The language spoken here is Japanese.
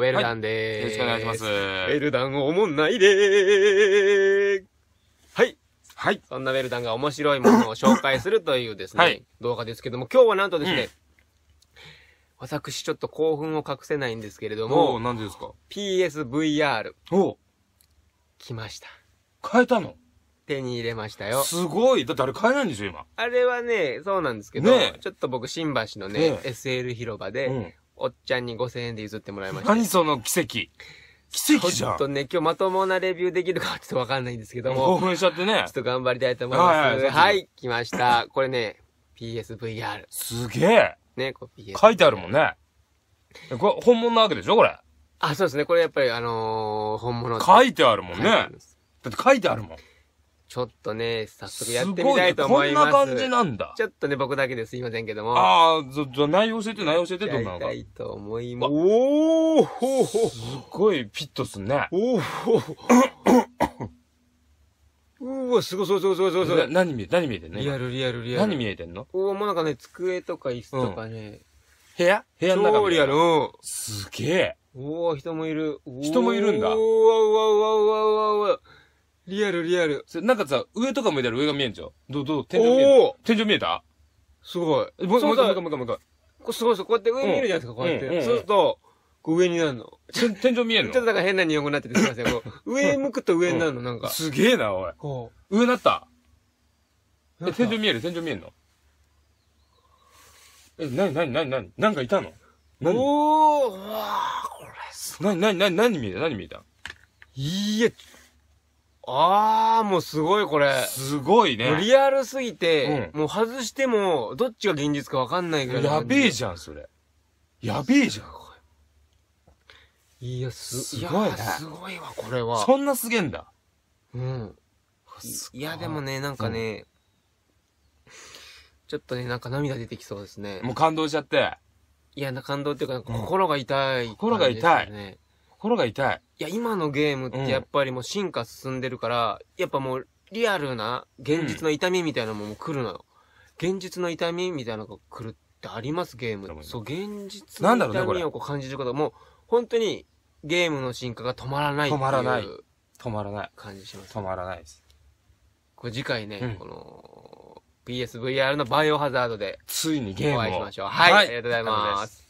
ウェルダンでーす、はい、よろしくお願いします。ウェルダンおもんないでーはい。はい。そんなウェルダンが面白いものを紹介するというですね、はい、動画ですけども、今日はなんとですね、うん、私ちょっと興奮を隠せないんですけれども、お何ですか ?PSVR。お来ました。変えたの手に入れましたよ。すごいだってあれ買えないんですよ、今。あれはね、そうなんですけど、ね、ちょっと僕、新橋のね、ね SL 広場で、おっちゃんに5000円で譲ってもらいました。何その奇跡奇跡じちょっとね、今日まともなレビューできるかはちょっとわかんないんですけど興も、奮しちゃってねちょっ。と頑張りたいと思います。ははいはい来ました。これね、PSVR。すげえね、こう PS。書いてあるもんね。これ、本物なわけでしょこれ。あ、そうですね。これやっぱり、あのー、本物書いてあるもんね。だって書いてあるもん。ちょっとね、早速やってみたいと思います。すこんな感じなんだ。ちょっとね、僕だけですいませんけども。ああ、じゃ、内容教えて、内容教えて、どんなのか。やりたいと思います。おーほほすごいピットすんね。おーほうわ、すごい、すごい、すごい、すごい、すごい。何見え、何見えてんのリアル、リアル、リアル。何見えてんのおお、もうなんかね、机とか椅子とかね。うん、部屋部屋の中。超リアル。すげえ。おお人もいる。人もいるんだ。うわうわうわうわうわうわリアルリアル。それなんかさ、上とか向いたら上が見えんじゃん。どう、どう、天井見えおた天井見えたすごい。もう、もう一回、もう一回、もう一回。こそうそう、こうやって上見るじゃないですか、こうやって。そうすると、こう上になるの。天井見えちょっとなんか変な日本語になっててすいません。こう、上向くと上になるの、なんか。すげえな、おい。こ上なった。え、天井見える天井見えんのえ、なになになになになんかいたのおーわーこれすなになになに何見えた何見えたいいえ、ああ、もうすごいこれ。すごいね。リアルすぎて、もう外しても、どっちが現実かわかんないぐらいやべえじゃん、それ。やべえじゃん。いや、す、すごいねすごいわ、これは。そんなすげえんだ。うん。いや、でもね、なんかね、ちょっとね、なんか涙出てきそうですね。もう感動しちゃって。いや、な感動っていうか、心が痛い、心が痛い。心が痛い。いや、今のゲームってやっぱりもう進化進んでるから、やっぱもうリアルな現実の痛みみたいなもんも来るのよ。現実の痛みみたいなのが来るってありますゲーム。そう、現実の痛みをこう感じることもう本当にゲームの進化が止まらないっていう。止まらない。止まらない。感じします。止まらないです。これ次回ね、うん、この、PSVR のバイオハザードで。ついにゲームを。お会いしましょう。はい、はい、ありがとうございます。